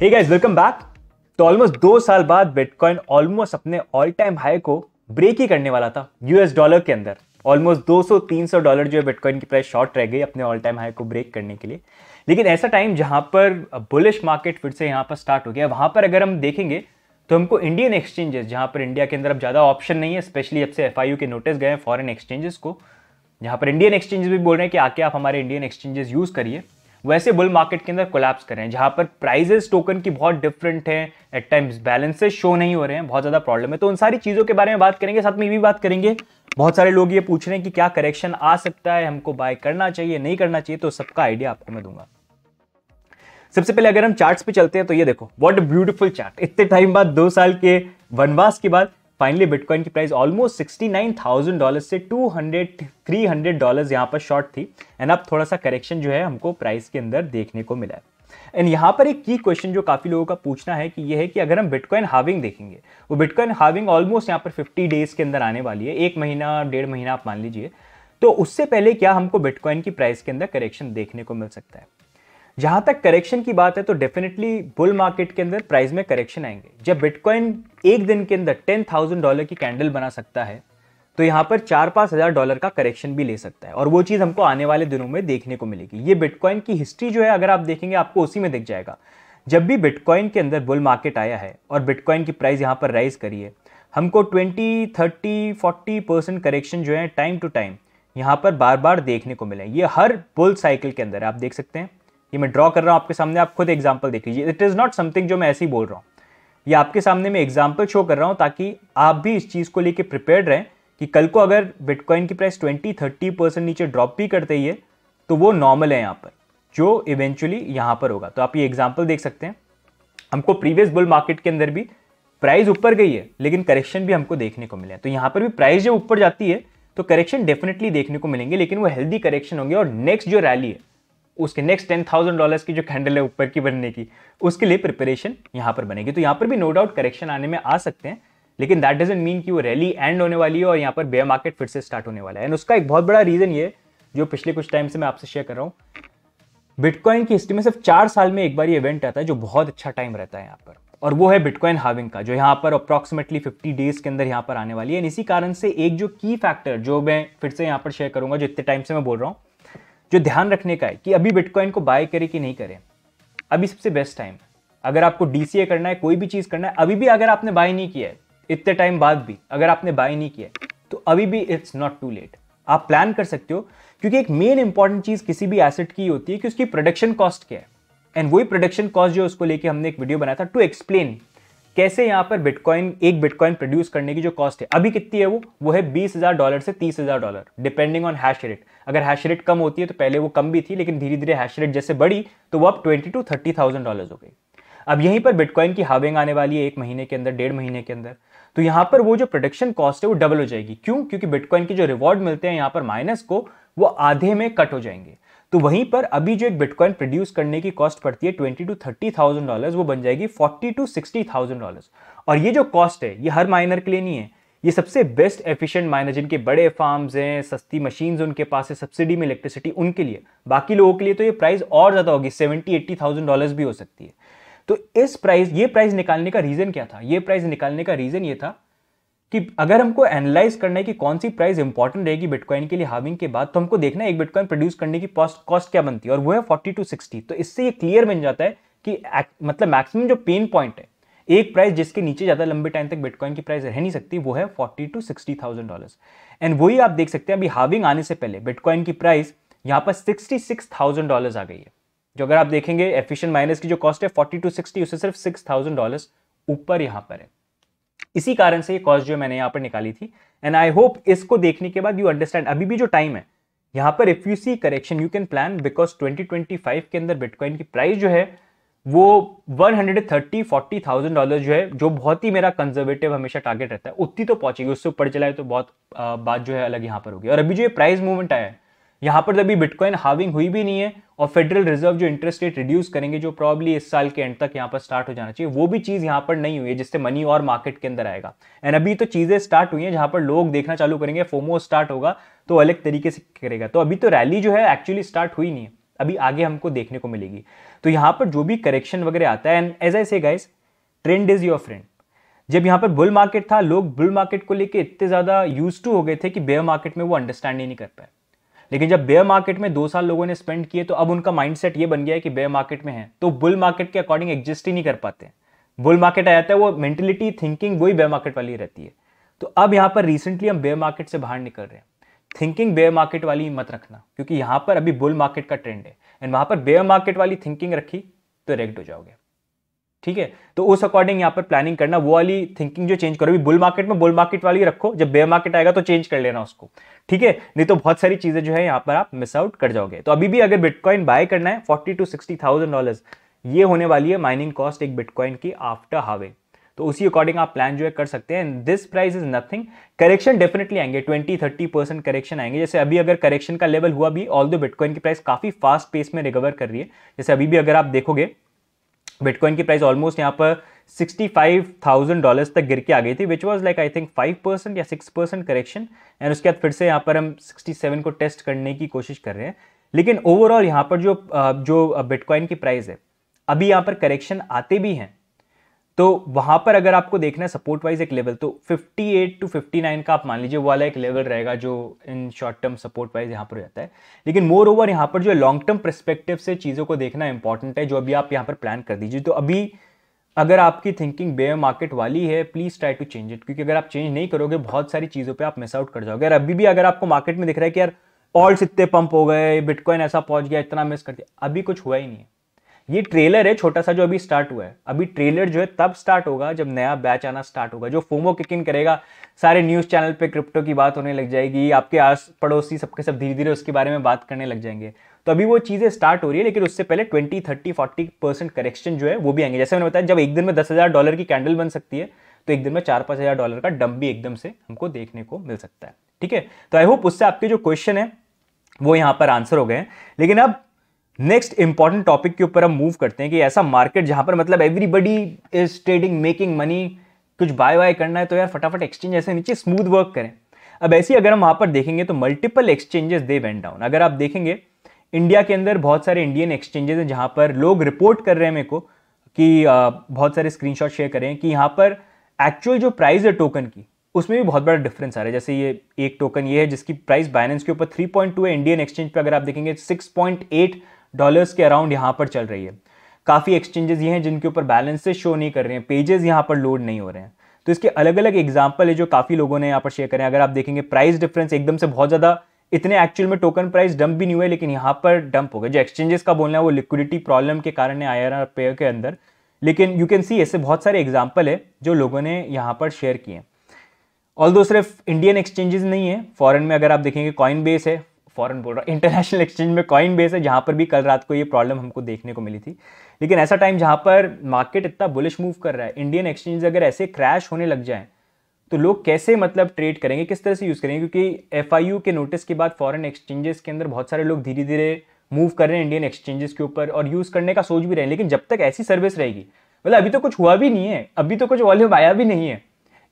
हे guys welcome back तो almost दो साल बाद बिटकॉइन ऑलमोस्ट अपने ऑल टाइम हाई को ब्रेक ही करने वाला था यूएस डॉलर के अंदर ऑलमोस्ट 200-300 डॉलर जो है बिटकॉइन की प्राइस शॉर्ट रह गई अपने ऑल टाइम हाई को ब्रेक करने के लिए लेकिन ऐसा टाइम जहां पर बुलिश मार्केट फिर से यहां पर स्टार्ट हो गया वहां पर अगर हम देखेंगे तो हमको इंडियन एक्सचेंजेस जहां पर इंडिया के अंदर अब ज़्यादा ऑप्शन नहीं है स्पेशली अब से एफ के नोटिस गए हैं फॉरन एक्सचेंजेस को जहां पर इंडियन एक्सचेंजेस भी बोल रहे हैं कि आके आप हमारे इंडियन एक्सचेंजेस यूज़ करिए वैसे बुल मार्केट के अंदर कोलैप्स कर रहे हैं पर प्राइजेस टोकन की बहुत डिफरेंट हैं एट टाइम्स बैलेंसेस शो नहीं हो रहे हैं बहुत ज़्यादा प्रॉब्लम है तो उन सारी चीज़ों के बारे में बात करेंगे साथ में ये भी बात करेंगे बहुत सारे लोग ये पूछ रहे हैं कि क्या करेक्शन आ सकता है हमको बाय करना चाहिए नहीं करना चाहिए तो सबका आइडिया आपको मैं दूंगा सबसे पहले अगर हम चार्ट्स पे चलते हैं तो ये देखो व्हाट अ ब्यूटीफुल चार्ट इतने टाइम बाद दो साल के वनवास के बाद फाइनली बिटकॉइन की price almost sixty nine thousand dollar से two hundred three hundred dollar यहाँ पर शॉर्ट थी एंड अब थोड़ा सा करेक्शन जो है हमको प्राइस के अंदर देखने को मिला है एंड यहाँ पर एक की क्वेश्चन जो काफ़ी लोगों का पूछना है कि ये है कि अगर हम बिटकॉइन हाविंग देखेंगे वो बिटकॉइन हाविंग ऑलमोस्ट यहाँ पर 50 डेज के अंदर आने वाली है एक महीना डेढ़ महीना आप मान लीजिए तो उससे पहले क्या हमको बिटकॉइन की प्राइस के अंदर करेक्शन देखने को मिल सकता है जहां तक करेक्शन की बात है तो डेफिनेटली बुल मार्केट के अंदर प्राइस में करेक्शन आएंगे जब बिटकॉइन एक दिन के अंदर टेन थाउजेंड डॉलर की कैंडल बना सकता है तो यहाँ पर चार पाँच हज़ार डॉलर का करेक्शन भी ले सकता है और वो चीज़ हमको आने वाले दिनों में देखने को मिलेगी ये बिटकॉइन की हिस्ट्री जो है अगर आप देखेंगे आपको उसी में दिख जाएगा जब भी बिटकॉइन के अंदर बुल मार्केट आया है और बिटकॉइन की प्राइस यहाँ पर राइज करिए हमको twenty thirty forty percent correction जो है टाइम टू टाइम यहाँ पर बार बार देखने को मिले ये हर बुल साइकिल के अंदर आप देख सकते हैं ये मैं ड्रॉ कर रहा हूँ आपके सामने आप खुद एग्जाम्पल देख लीजिए इट इज़ नॉट समथिंग जो मैं ऐसे ही बोल रहा हूँ ये आपके सामने मैं एग्जाम्पल शो कर रहा हूँ ताकि आप भी इस चीज़ को लेकर प्रिपेयर रहें कि कल को अगर बिटकॉइन की प्राइस ट्वेंटी थर्टी परसेंट नीचे ड्रॉप भी करते ही है तो वो नॉर्मल है यहाँ पर जो इवेंचुअली यहाँ पर होगा तो आप ये एग्जाम्पल देख सकते हैं हमको प्रीवियस बुल मार्केट के अंदर भी प्राइस ऊपर गई है लेकिन करेक्शन भी हमको देखने को मिले तो यहाँ पर भी प्राइस जब ऊपर जाती है तो करेक्शन डेफिनेटली देखने को मिलेंगे लेकिन वो हेल्दी करेक्शन होंगे और नेक्स्ट जो रैली है उसके नेक्स्ट टेन थाउजेंड डॉलर की जो कैंडल है ऊपर की बनने की उसके लिए प्रिपरेशन यहां पर बनेगी तो यहां पर भी नो डाउट करेक्शन आने में आ सकते हैं लेकिन दैट डजेंट मीन कि वो रैली एंड होने वाली है और यहां पर बेयर मार्केट फिर से स्टार्ट होने वाला है एंड उसका एक बहुत बड़ा रीज़न ये जो पिछले कुछ टाइम से मैं आपसे शेयर कर रहा हूँ बिटकॉइन की हिस्ट्री में सिर्फ चार साल में एक बार ये इवेंट आता है जो बहुत अच्छा टाइम रहता है यहाँ पर और वो है बिटकॉइन हाविंग का जो यहाँ पर अप्रॉक्सीमेटली 50 डेज के अंदर यहाँ पर आने वाली है इसी कारण से एक जो की फैक्टर जो मैं फिर से यहाँ पर शेयर करूंगा जो इतने टाइम से मैं बोल रहा हूँ जो ध्यान रखने का है कि अभी बिटकॉइन को बाय करें कि नहीं करें अभी सबसे बेस्ट टाइम है अगर आपको डीसीए करना है कोई भी चीज़ करना है अभी भी अगर आपने बाय नहीं किया है इतने टाइम बाद भी अगर आपने बाय नहीं किया है तो अभी भी इट्स नॉट टू लेट आप प्लान कर सकते हो क्योंकि एक मेन इंपॉर्टेंट चीज़ किसी भी एसेट की होती है कि उसकी प्रोडक्शन कॉस्ट क्या है एंड वही प्रोडक्शन कॉस्ट जो उसको लेके हमने एक वीडियो बनाया था टू एक्सप्लेन कैसे यहाँ पर बिटकॉइन एक बिटकॉइन प्रोड्यूस करने की जो कॉस्ट है अभी कितनी है वो वो है बीस हज़ार डॉलर से तीस हज़ार dollar depending on hash rate अगर हैश रेट कम होती है तो पहले वो कम भी थी लेकिन धीरे धीरे हैश रेट जैसे बढ़ी तो वो अब twenty to thirty thousand dollar हो गई अब यहीं पर बिटकॉइन की हाविंग आने वाली है एक महीने के अंदर डेढ़ महीने के अंदर तो यहां पर वो जो प्रोडक्शन कॉस्ट है वो डबल हो जाएगी क्यों क्योंकि बिटकॉइन के जो रिवॉर्ड मिलते हैं यहां पर माइनस को वो आधे में कट हो जाएंगे तो वहीं पर अभी जो एक बिटकॉइन प्रोड्यूस करने की कॉस्ट पड़ती है twenty to thirty thousand dollar वो बन जाएगी forty to sixty thousand dollar और ये जो कॉस्ट है ये हर माइनर के लिए नहीं है ये सबसे बेस्ट एफिशिएंट माइनर जिनके बड़े फार्म्स हैं सस्ती मशीन्स उनके पास है सब्सिडी में इलेक्ट्रिसिटी उनके लिए बाकी लोगों के लिए तो ये प्राइस और ज़्यादा होगी सेवेंटी एट्टी थाउजेंड डॉलर भी हो सकती है तो इस प्राइस ये प्राइस निकालने का रीज़न क्या था ये प्राइस निकालने का रीज़न ये था कि अगर हमको एनालाइज करना है कि कौन सी प्राइस इंपॉर्टेंट रहेगी बिटकॉइन के लिए हाविंग के बाद तो हमको देखना है एक बिटकॉइन प्रोड्यूस करने की कॉस्ट क्या बनती है और वो है फोर्टी टू सिक्सटी तो इससे ये क्लियर बन जाता है कि मतलब मैक्सिमम जो पेन पॉइंट है एक प्राइस जिसके नीचे ज़्यादा लंबे टाइम तक बिटकॉइन की प्राइस रह नहीं सकती वो है forty to sixty thousand dollar and वही आप देख सकते हैं अभी हाविंग आने से पहले बिटकॉइन की प्राइस यहाँ पर सिक्सटी सिक्स थाउजेंड डॉलर आ गई है जो अगर आप देखेंगे एफिशियंट माइनस की जो कॉस्ट है फोर्टी टू सिक्सटी उससे सिर्फ सिक्स थाउजेंड डॉलर ऊपर यहाँ पर है इसी कारण से ये कॉस्ट जो मैंने यहाँ पर निकाली थी एंड आई होप इसको देखने के बाद यू अंडरस्टैंड अभी भी जो टाइम है यहाँ पर if you see correction you can plan because 2025 के अंदर बिटकॉइन की प्राइस जो है वो 130 फोर्टी थाउजेंड डॉलर जो है जो बहुत ही मेरा कंजर्वेटिव हमेशा टारगेट रहता है उतनी तो पहुंचेगी उससे ऊपर चलाए तो बहुत बात जो है अलग यहाँ पर होगी और अभी जो ये प्राइस मूवमेंट आया है यहाँ पर तो अभी बिटकॉइन हाविंग हुई भी नहीं है और फेडरल रिजर्व जो इंटरेस्ट रेट रिड्यूस करेंगे जो प्रॉब्ली इस साल के एंड तक यहाँ पर स्टार्ट हो जाना चाहिए वो भी चीज़ यहाँ पर नहीं हुई है जिससे मनी और मार्केट के अंदर आएगा एंड अभी तो चीज़ें स्टार्ट हुई हैं जहाँ पर लोग देखना चालू करेंगे फोमो स्टार्ट होगा तो अलग तरीके से करेगा तो अभी तो रैली जो है एक्चुअली स्टार्ट हुई नहीं है अभी आगे हमको देखने को मिलेगी तो यहाँ पर जो भी करेक्शन वगैरह आता है and as I say guys trend is your friend जब यहाँ पर बुल मार्केट था लोग बुल मार्केट को लेकर इतने ज़्यादा यूज टू हो गए थे कि बेयर मार्केट में वो अंडरस्टैंड ही नहीं कर पाए लेकिन जब बेयर मार्केट में दो साल लोगों ने स्पेंड किए तो अब उनका माइंडसेट ये बन गया है कि बेयर मार्केट में है तो बुल मार्केट के अकॉर्डिंग एग्जिस्ट ही नहीं कर पाते बुल मार्केट आ जाता है वो मेंटेलिटी थिंकिंग वही बेयर मार्केट वाली रहती है तो अब यहाँ पर रिसेंटली हम बेयर मार्केट से बाहर निकल रहे हैं थिंकिंग बेयर मार्केट वाली मत रखना क्योंकि यहाँ पर अभी बुल मार्केट का ट्रेंड है एंड वहाँ पर बेयर मार्केट वाली थिंकिंग रखी तो रेक्ट हो जाओगे ठीक है तो उस अकॉर्डिंग यहाँ पर प्लानिंग करना वो वाली थिंकिंग जो चेंज करो अभी बुल मार्केट में बुल मार्केट वाली रखो जब बे मार्केट आएगा तो चेंज कर लेना उसको ठीक है नहीं तो बहुत सारी चीज़ें जो है यहाँ पर आप मिस आउट कर जाओगे तो अभी भी अगर बिटकॉइन बाय करना है forty to sixty thousand dollars ये होने वाली है माइनिंग कॉस्ट एक बिटकॉइन की आफ्टर हावे तो उसी अकॉर्डिंग आप प्लान जो है कर सकते हैं this price is nothing correction definitely आएंगे 20 30 परसेंट करेक्शन आएंगे जैसे अभी अगर करेक्शन का लेवल हुआ भी ऑल दो बिटकॉइन की प्राइस काफी फास्ट पेस में रिकवर कर रही है जैसे अभी भी अगर आप देखोगे बिटकॉइन की प्राइस ऑलमोस्ट यहाँ पर सिक्सटी फाइव थाउजेंड डॉलर्स तक गिर के आ गई थी which was like I think five percent या सिक्स परसेंट करेक्शन एंड उसके बाद फिर से यहाँ पर हम सिक्सटी सेवन को टेस्ट करने की कोशिश कर रहे हैं लेकिन ओवरऑल यहाँ पर जो जो बिटकॉइन की प्राइस है अभी यहाँ पर करेक्शन आते भी हैं तो वहाँ पर अगर आपको देखना है सपोर्ट वाइज एक लेवल तो 58 टू 59 का आप मान लीजिए वाला एक लेवल रहेगा जो in short term support wise यहाँ पर हो जाता है लेकिन मोर ओवर यहाँ पर जो लॉन्ग टर्म परस्पेक्टिव से चीज़ों को देखना इंपॉर्टेंट है जो अभी आप यहाँ पर प्लान कर दीजिए तो अभी अगर आपकी थिंकिंग बेयर मार्केट वाली है please try to change it क्योंकि अगर आप चेंज नहीं करोगे बहुत सारी चीज़ों पर आप मिस आउट कर जाओगे अगर अभी भी अगर आपको मार्केट में दिख रहा है कि यार ऑल्स इतने पंप हो गए बिटकॉइन ऐसा पहुंच गया इतना मिस कर दिया अभी कुछ हुआ ही नहीं है ये ट्रेलर है छोटा सा जो अभी स्टार्ट हुआ है अभी ट्रेलर जो है तब स्टार्ट होगा जब नया बैच आना स्टार्ट होगा जो फोमो किक इन करेगा सारे न्यूज़ चैनल पे क्रिप्टो की बात होने लग जाएगी आपके आस पड़ोसी सबके सब धीरे धीरे उसके बारे में बात करने लग जाएंगे तो अभी वो चीज़ें स्टार्ट हो रही है लेकिन उससे पहले twenty thirty forty percent correction जो है वो भी आएंगे जैसे मैंने बताया जब एक दिन में दस हज़ार डॉलर की कैंडल बन सकती है तो एक दिन में चार पाँच हज़ार डॉलर का डम भी एकदम से हमको देखने को मिल सकता है ठीक है तो आई होप उससे आपके जो क्वेश्चन है वो यहाँ पर आंसर हो गए हैं लेकिन अब नेक्स्ट इंपॉर्टेंट टॉपिक के ऊपर हम मूव करते हैं कि ऐसा मार्केट जहां पर मतलब everybody is trading making money कुछ बाय बाय करना है तो यार फटाफट एक्सचेंज ऐसे नीचे स्मूथ वर्क करें अब ऐसी अगर हम वहां पर देखेंगे तो multiple exchanges they went down अगर आप देखेंगे इंडिया के अंदर बहुत सारे इंडियन एक्सचेंजेस हैं जहां पर लोग रिपोर्ट कर रहे हैं मेरे को कि बहुत सारे स्क्रीनशॉट शेयर करें कि यहाँ पर एक्चुअल जो प्राइस है टोकन की उसमें भी बहुत बड़ा डिफरेंस आ रहा है जैसे ये एक टोकन ये है जिसकी प्राइस बाइनेंस के ऊपर 3.2 है इंडियन एक्सचेंज पर अगर आप देखेंगे एट डॉलर्स के अराउंड यहाँ पर चल रही है काफ़ी एक्सचेंजेस ये हैं जिनके ऊपर बैलेंसेस शो नहीं कर रहे हैं पेजेस यहाँ पर लोड नहीं हो रहे हैं तो इसके अलग अलग एग्जाम्पल है जो काफ़ी लोगों ने यहाँ पर शेयर करें अगर आप देखेंगे प्राइस डिफरेंस एकदम से बहुत ज़्यादा इतने एक्चुअल में टोकन प्राइस डंप भी नहीं हुए लेकिन यहाँ पर डंप हो गया जो एक्सचेंजेस का बोलना है वो लिक्विडिटी प्रॉब्लम के कारण है आई पे पेयर के अंदर लेकिन यू कैन सी ऐसे बहुत सारे एग्जाम्पल है जो लोगों ने यहाँ पर शेयर किए ऑल दो सिर्फ इंडियन एक्सचेंजेस नहीं है फॉरेन में अगर आप देखेंगे कॉइन बेस है फॉरन बोल रहा हूँ इंटरनेशनल एक्सचेंज में कॉइन बेस है जहाँ पर भी कल रात को ये प्रॉब्लम हमको देखने को मिली थी लेकिन ऐसा टाइम जहाँ पर मार्केट इतना बुलिश मूव कर रहा है इंडियन एक्सचेंज अगर ऐसे क्रैश होने लग जाए तो लोग कैसे मतलब ट्रेड करेंगे किस तरह से यूज़ करेंगे क्योंकि एफ के नोटिस के बाद फॉरन एक्सचेंजेस के अंदर बहुत सारे लोग धीरे धीरे मूव कर रहे हैं इंडियन एक्सचेंजेस के ऊपर और यूज़ करने का सोच भी रहे हैं लेकिन जब तक ऐसी सर्विस रहेगी मतलब अभी तो कुछ हुआ भी नहीं है अभी तो कुछ वॉल्यूम आया भी नहीं है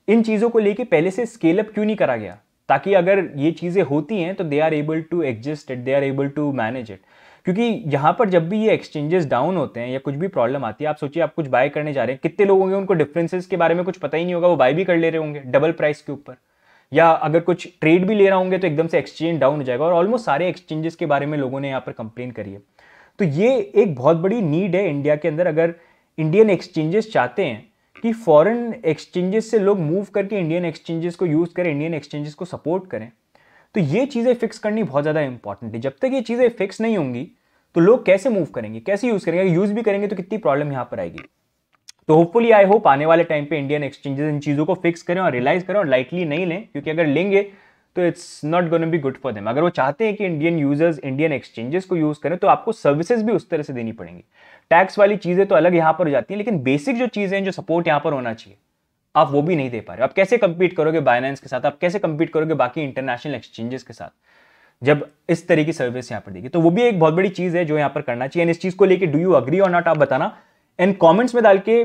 इन चीज़ों को लेके पहले से स्केल अप क्यों नहीं करा गया ताकि अगर ये चीज़ें होती हैं तो they are able to exist it they are able to manage it क्योंकि यहाँ पर जब भी ये एक्सचेंजेस डाउन होते हैं या कुछ भी प्रॉब्लम आती है आप सोचिए आप कुछ बाय करने जा रहे हैं कितने लोग होंगे उनको डिफरेंसेस के बारे में कुछ पता ही नहीं होगा वो बाय भी कर ले रहे होंगे डबल प्राइस के ऊपर या अगर कुछ ट्रेड भी ले रहा होंगे तो एकदम से एक्सचेंज डाउन हो जाएगा और ऑलमोस्ट सारे एक्सचेंजेस के बारे में लोगों ने यहाँ पर कंप्लेन करी है तो ये एक बहुत बड़ी नीड है इंडिया के अंदर अगर इंडियन एक्सचेंजेस चाहते हैं कि फॉरेन एक्सचेंजेस से लोग मूव करके इंडियन एक्सचेंजेस को यूज़ करें इंडियन एक्सचेंजेस को सपोर्ट करें तो ये चीज़ें फिक्स करनी बहुत ज़्यादा इंपॉर्टेंट है जब तक ये चीज़ें फिक्स नहीं होंगी तो लोग कैसे मूव करेंगे कैसे यूज़ करेंगे यूज़ भी करेंगे तो कितनी प्रॉब्लम यहाँ पर आएगी तो होपफुली आई होप आने वाले टाइम पे इंडियन एक्सचेंजेस इन चीज़ों को फिक्स करें और रियलाइज़ करें और लाइटली नहीं लें क्योंकि अगर लेंगे तो it's not gonna be good for them अगर वो चाहते हैं कि इंडियन यूजर्स इंडियन एक्सचेंजेस को यूज़ करें तो आपको सर्विसेज भी उस तरह से देनी पड़ेंगी टैक्स वाली चीज़ें तो अलग यहाँ पर हो जाती है लेकिन बेसिक जो चीज़ें जो सपोर्ट यहां पर होना चाहिए आप वो भी नहीं दे पा रहे आप कैसे कंपीट करोगे बाइनेंस के साथ आप कैसे कंपीट करोगे बाकी इंटरनेशनल एक्सचेंजेस के साथ जब इस तरह की सर्विस यहां पर देगी तो वो भी एक बहुत बड़ी चीज़ है जो यहाँ पर करना चाहिए एंड इस चीज़ को लेकर डू यू अग्री और नॉट आप बताना एंड कॉमेंट्स में डाल के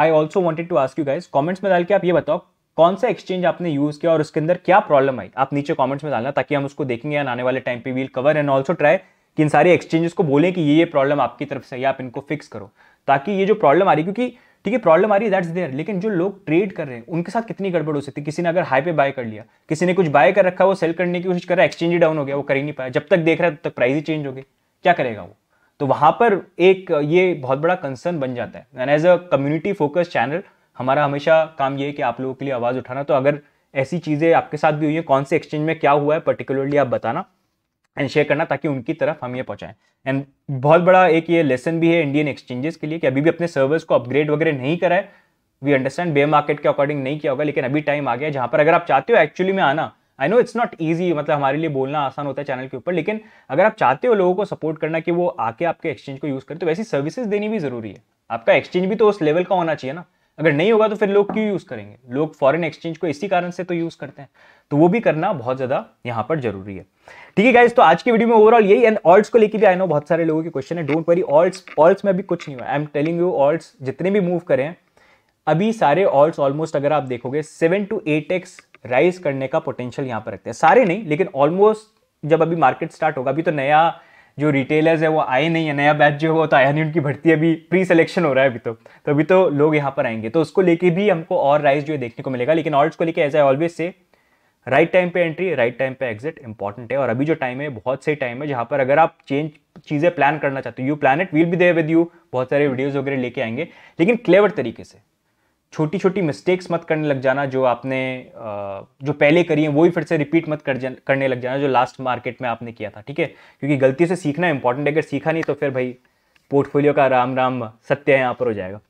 I also wanted to ask you guys comments में डाल के आप ये बताओ कौन सा एक्सचेंज आपने यूज किया और उसके अंदर क्या प्रॉब्लम आई आप नीचे कॉमेंट्स में डालना ताकि हम उसको देखेंगे आने वाले टाइम पे we'll cover and also try कि इन सारे एक्सचेंजेस को बोलें कि ये ये प्रॉब्लम आपकी तरफ से है आप इनको फिक्स करो ताकि ये जो प्रॉब्लम आ रही क्योंकि ठीक है प्रॉब्लम आ रही है दैट्स देयर लेकिन जो लोग ट्रेड कर रहे हैं उनके साथ कितनी गड़बड़ हो सकती है किसी ने अगर हाई पे बाय कर लिया किसी ने कुछ बाय कर रखा वो सेल करने की कोशिश कर रहा है एक्सचेंज ही डाउन हो गया वो कर ही नहीं पाया जब तक देख रहा है तब तक प्राइस ही चेंज हो गए क्या करेगा वो तो वहाँ पर एक ये बहुत बड़ा कंसर्न बन जाता है and as a community focus channel हमारा हमेशा काम ये है कि आप लोगों के लिए आवाज़ उठाना तो अगर ऐसी चीज़ें आपके साथ भी हुई हैं कौन से एक्सचेंज में क्या हुआ है पर्टिकुलरली आप बताना एंड शेयर करना ताकि उनकी तरफ हम ये पहुंचाएं एंड बहुत बड़ा एक ये लेसन भी है इंडियन एक्सचेंजेस के लिए कि अभी भी अपने सर्वर्स को अपग्रेड वगैरह नहीं कराए वी अंडरस्टैंड बे मार्केट के अकॉर्डिंग नहीं किया होगा लेकिन अभी टाइम आ गया जहां पर अगर आप चाहते हो एक्चुअली में आना I know it's not easy मतलब हमारे लिए बोलना आसान होता है चैनल के ऊपर लेकिन अगर आप चाहते हो लोगों को सपोर्ट करना कि वो आके आपके एक्सचेंज को यूज़ करें तो वैसी सर्विसेज देनी भी जरूरी है आपका एक्सचेंज भी तो उस लेवल का होना चाहिए ना अगर नहीं होगा तो फिर लोग क्यों यूज़ करेंगे लोग फॉरेन एक्सचेंज को इसी कारण से तो यूज़ करते हैं तो वो भी करना बहुत ज़्यादा यहाँ पर जरूरी है ठीक है गाइज तो आज की वीडियो में ओवरऑल यही एंड ऑल्ट्स को लेकर भी आई नो बहुत सारे लोगों के क्वेश्चन है डोंट वरी ऑल्ट्स ऑल्ट्स में भी कुछ नहीं हुआ I am telling you alts जितने भी मूव करें अभी सारे ऑल्ट्स ऑलमोस्ट अगर आप देखोगे seven two eight x rise करने का पोटेंशियल यहाँ पर रखते हैं सारे नहीं लेकिन ऑलमोस्ट जब अभी मार्केट स्टार्ट होगा अभी तो नया जो रिटेलर्स है वो आए नहीं है नया बैच जो है वो तो आया नहीं उनकी भर्ती अभी प्री सिलेक्शन हो रहा है अभी तो तो अभी तो लोग यहाँ पर आएंगे तो उसको लेके भी हमको और राइज जो है देखने को मिलेगा लेकिन ऑल्ट को लेकर एज आई ऑलवेज से राइट टाइम पे एंट्री राइट टाइम पे एग्जिट इंपॉर्टेंट है और अभी जो टाइम है बहुत सही टाइम है जहाँ पर अगर आप चेंज चीज़ें प्लान करना चाहते हो you plan it will be there with you बहुत सारे वीडियोज़ वगैरह लेके आएंगे लेकिन क्लेवर तरीके से छोटी छोटी मिस्टेक्स मत करने लग जाना जो आपने जो पहले करी है वो ही फिर से रिपीट मत कर करने लग जाना जो लास्ट मार्केट में आपने किया था ठीक है क्योंकि गलती से सीखना इंपॉर्टेंट है अगर सीखा नहीं तो फिर भाई पोर्टफोलियो का राम राम सत्य यहाँ पर हो जाएगा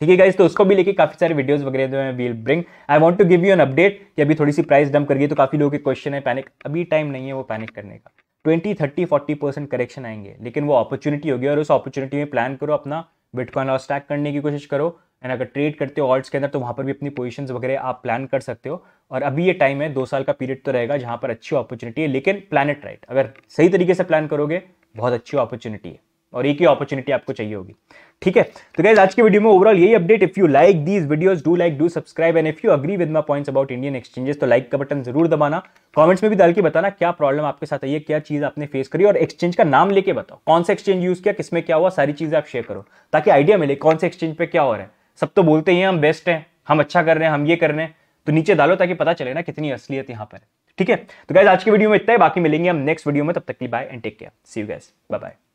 ठीक है गाइज तो उसको भी लेके काफी सारे वीडियोस वगैरह जो है we'll bring I want to give you an update कि अभी थोड़ी सी प्राइस डम कर गई तो काफी लोगों के क्वेश्चन है पैनिक अभी टाइम नहीं है वो पैनिक करने का twenty thirty forty percent correction आएंगे लेकिन वो अपॉर्चुनिटी होगी और उस अपॉर्चुनिटी में प्लान करो अपना बिटकॉइन और स्टैक करने की कोशिश करो एंड अगर ट्रेड करते हो ऑल्ट्स के अंदर तो वहाँ पर भी अपनी पोजिशन वगैरह आप प्लान कर सकते हो और अभी ये टाइम है दो साल का पीरियड तो रहेगा जहाँ पर अच्छी अपॉर्चुनिटी है लेकिन प्लानट राइट अगर सही तरीके से प्लान करोगे बहुत अच्छी अपॉर्चुनिटी है और एक ही अपॉर्चुनिटी आपको चाहिए होगी ठीक है तो गैस आज की वीडियो में ओवरऑल यही update if you like these videos do like do subscribe and if you agree with my points about Indian exchanges तो लाइक का बटन जरूर दबाना कमेंट्स में भी डाल के बताना क्या प्रॉब्लम आपके साथ आई है क्या चीज आपने फेस करी और एक्सचेंज का नाम लेके बताओ कौन सा एक्सचेंज यूज किया किसमें क्या हुआ सारी चीजें आप शेयर करो ताकि आइडिया मिले कौन से एक्सचेंज पे क्या हो रहा है सब तो बोलते ही हम बेस्ट हैं हम अच्छा कर रहे हैं हम ये कर रहे हैं तो नीचे डालो ताकि पता चले ना कितनी असलियत यहाँ पर ठीक है तो गैस आज की वीडियो में इतना ही बाकी मिलेंगे हम नेक्स्ट वीडियो में तब तक की bye and take care see you guys bye bye